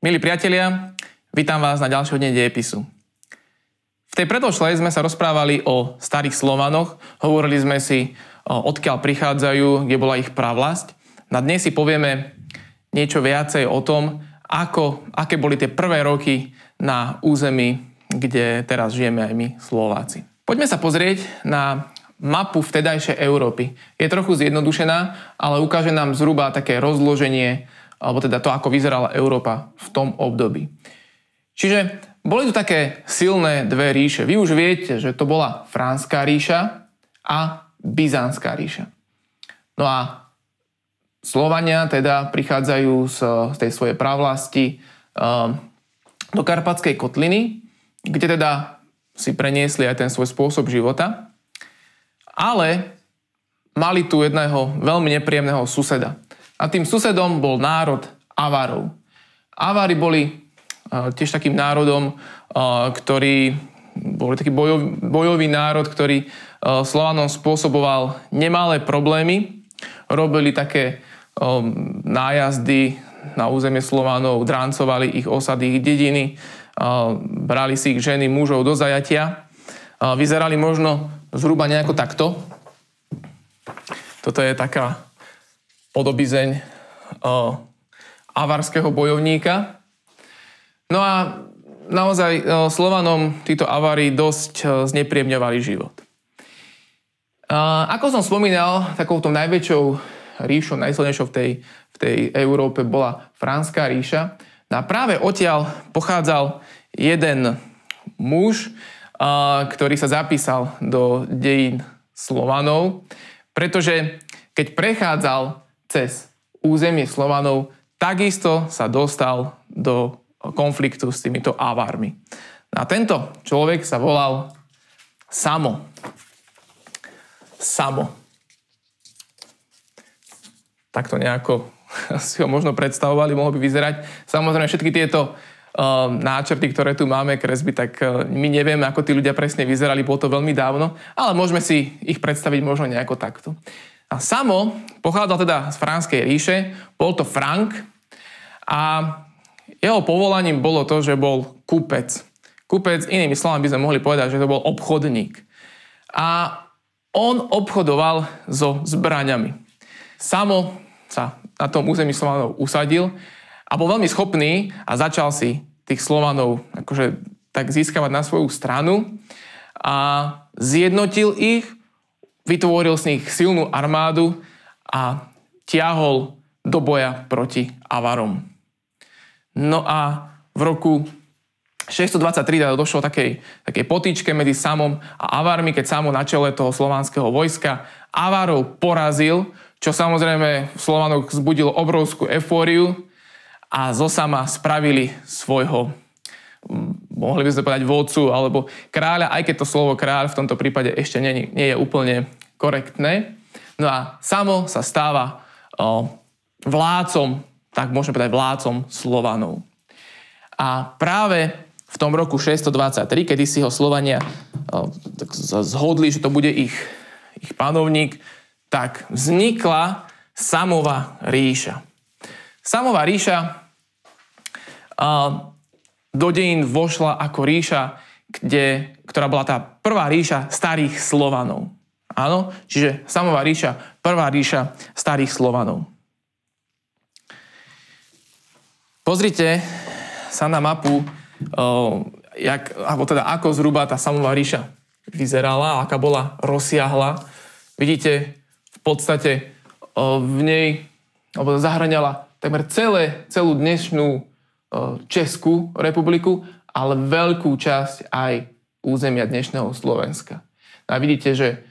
Milí priatelia, vítam vás na ďalšieho dne dejepisu. V tej predošlej sme sa rozprávali o starých Slovanoch, hovorili sme si, odkiaľ prichádzajú, kde bola ich pravlasť. Na dnes si povieme niečo viacej o tom, ako, aké boli tie prvé roky na území, kde teraz žijeme aj my, Slováci. Poďme sa pozrieť na mapu vtedajšej Európy. Je trochu zjednodušená, ale ukáže nám zhruba také rozloženie alebo teda to, ako vyzerala Európa v tom období. Čiže boli tu také silné dve ríše. Vy už viete, že to bola Franská ríša a Byzantská ríša. No a Slovania teda prichádzajú z, tej svojej právlasti ehm, do Karpatskej kotliny, kde teda si preniesli aj ten svoj spôsob života. Ale mali tu jedného veľmi nepríjemného suseda. A tým susedom bol národ Avarov. Avári boli e, tiež takým národom, e, ktorý bol taký bojov, bojový národ, ktorý e, Slovanom spôsoboval nemalé problémy. Robili také nájazdy na územie Slovanov, dráncovali ich osady, ich dediny, brali si ich ženy, mužov do zajatia. Vyzerali možno zhruba nejako takto. Toto je taká podobizeň uh, avarského bojovníka. No a naozaj uh, Slovanom títo avári dosť uh, znepriemňovali život. Uh, ako som spomínal, takouto najväčšou ríšou, najsilnejšou v tej, v tej Európe bola Franská ríša. No a práve odtiaľ pochádzal jeden muž, ktorý sa zapísal do dejín Slovanov, pretože keď prechádzal cez územie Slovanov, takisto sa dostal do konfliktu s týmito avármi. A tento človek sa volal Samo. Samo. Takto nejako si ho možno predstavovali, mohol by vyzerať. Samozrejme, všetky tieto eh, náčrty, ktoré tu máme, kresby, tak eh, my nevieme, ako tí ľudia presne vyzerali, bolo to veľmi dávno, ale môžeme si ich predstaviť možno nejako takto. A Samo pochádzal teda z Franskej ríše, bol to Frank a jeho povolaním bolo to, že bol kúpec. Kúpec inými slovami by sme mohli povedať, že to bol obchodník. A on obchodoval so zbraňami. Samo sa na tom území Slovanov usadil a bol veľmi schopný a začal si tých Slovanov akože tak získavať na svoju stranu a zjednotil ich Vytvoril z nich silnú armádu a tiahol do boja proti Avarom. No a v roku 623 teda došlo takej, takej potičke medzi Samom a Avarmi, keď Samo na čele toho slovanského vojska Avarov porazil, čo samozrejme v Slovanoch zbudilo obrovskú eufóriu a zo Sama spravili svojho mohli by sme povedať vodcu alebo kráľa, aj keď to slovo kráľ v tomto prípade ešte nie, nie je úplne korektné. No a samo sa stáva vládcom, tak môžeme povedať vládcom Slovanov. A práve v tom roku 623, kedy si ho Slovania tak zhodli, že to bude ich, ich panovník, tak vznikla Samová ríša. Samová ríša do dejín vošla ako ríša, kde, ktorá bola tá prvá ríša starých Slovanov. Áno, čiže samová ríša, prvá ríša starých Slovanov. Pozrite sa na mapu, jak, alebo teda ako zhruba tá samová ríša vyzerala, aká bola rozsiahla. Vidíte, v podstate v nej alebo zahrňala takmer celé, celú dnešnú Českú republiku, ale veľkú časť aj územia dnešného Slovenska. A vidíte, že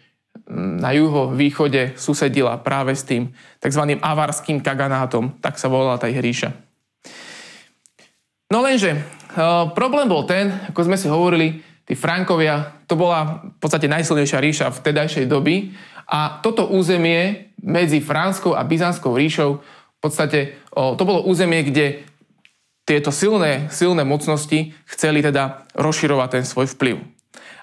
na juho-východe susedila práve s tým tzv. avarským kaganátom, tak sa volala tá ich ríša. No lenže, e, problém bol ten, ako sme si hovorili, tí Frankovia, to bola v podstate najsilnejšia ríša v tedajšej doby a toto územie medzi Franskou a Byzantskou ríšou v podstate o, to bolo územie, kde tieto silné, silné mocnosti chceli teda rozširovať ten svoj vplyv.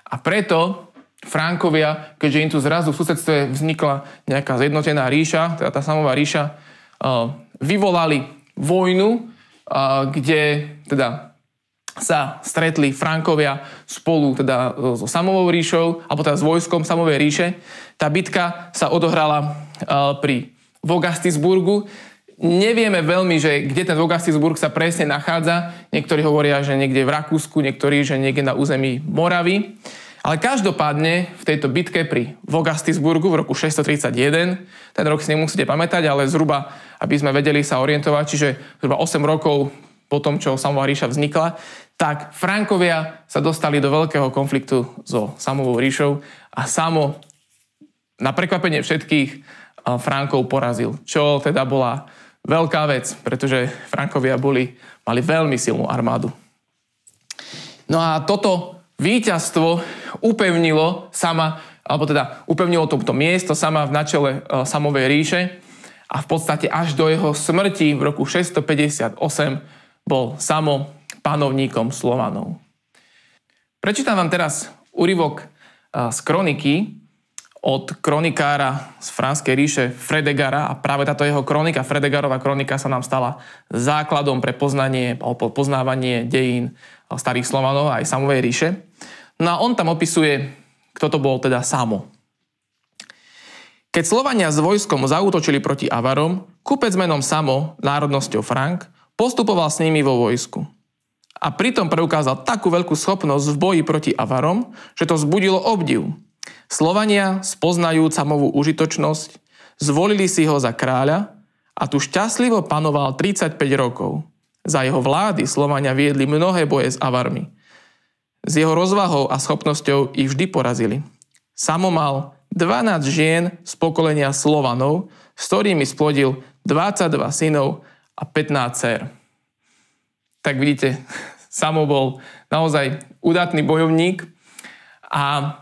A preto Frankovia, keďže im tu zrazu v susedstve vznikla nejaká zjednotená ríša, teda tá samová ríša, eh, vyvolali vojnu, eh, kde teda sa stretli Frankovia spolu teda eh, so Samovou ríšou, alebo teda s vojskom Samovej ríše. Tá bitka sa odohrala pri Vogastisburgu. Nevieme veľmi, že kde ten Vogastisburg sa presne nachádza. Niektorí hovoria, že niekde v Rakúsku, niektorí, že niekde na území Moravy. Ale každopádne v tejto bitke pri Vogastisburgu v roku 631, ten rok si nemusíte pamätať, ale zhruba, aby sme vedeli sa orientovať, čiže zhruba 8 rokov po tom, čo Samová ríša vznikla, tak Frankovia sa dostali do veľkého konfliktu so Samovou ríšou a Samo na prekvapenie všetkých Frankov porazil, čo teda bola veľká vec, pretože Frankovia boli, mali veľmi silnú armádu. No a toto víťazstvo upevnilo sama, alebo teda upevnilo toto miesto sama v načele e, samovej ríše a v podstate až do jeho smrti v roku 658 bol samo panovníkom Slovanov. Prečítam vám teraz úryvok e, z kroniky od kronikára z Franskej ríše Fredegara a práve táto jeho kronika, Fredegarová kronika sa nám stala základom pre poznanie alebo poznávanie dejín starých Slovanov aj samovej ríše. No a on tam opisuje, kto to bol teda Samo. Keď Slovania s vojskom zaútočili proti Avarom, kúpec menom Samo, národnosťou Frank, postupoval s nimi vo vojsku. A pritom preukázal takú veľkú schopnosť v boji proti Avarom, že to zbudilo obdiv. Slovania, spoznajúc samovú užitočnosť, zvolili si ho za kráľa a tu šťastlivo panoval 35 rokov. Za jeho vlády Slovania viedli mnohé boje s Avarmi. S jeho rozvahou a schopnosťou ich vždy porazili. Samo mal 12 žien z pokolenia Slovanov, s ktorými splodil 22 synov a 15 dcer. Tak vidíte, Samo bol naozaj udatný bojovník a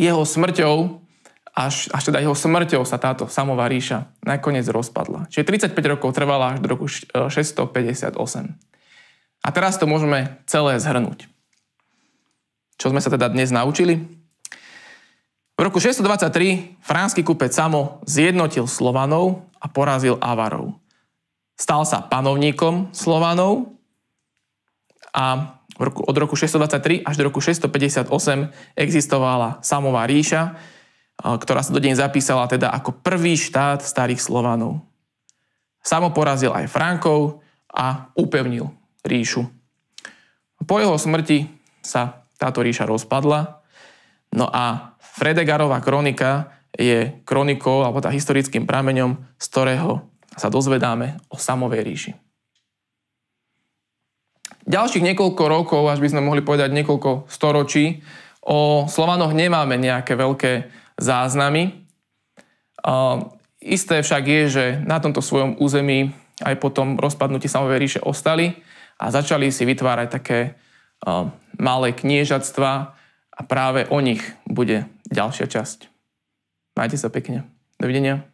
jeho smrťou, až, až teda jeho smrťou sa táto samová ríša nakoniec rozpadla. Čiže 35 rokov trvala až do roku 658. A teraz to môžeme celé zhrnúť. Čo sme sa teda dnes naučili? V roku 623 franský kupec Samo zjednotil Slovanov a porazil Avarov. Stal sa panovníkom Slovanov a od roku 623 až do roku 658 existovala Samová ríša, e, ktorá sa do deň zapísala teda ako prvý štát starých Slovanov. Samo porazil aj Frankov a upevnil ríšu. Po jeho smrti sa táto ríša rozpadla. No a Fredegarová kronika je kronikou alebo tá historickým prameňom, z ktorého sa dozvedáme o samovej ríši. Ďalších niekoľko rokov, až by sme mohli povedať niekoľko storočí, o Slovanoch nemáme nejaké veľké záznamy. Isté však je, že na tomto svojom území aj potom rozpadnutí samovej ríše ostali a začali si vytvárať také malé kniežatstva a práve o nich bude ďalšia časť. Majte sa pekne. Dovidenia.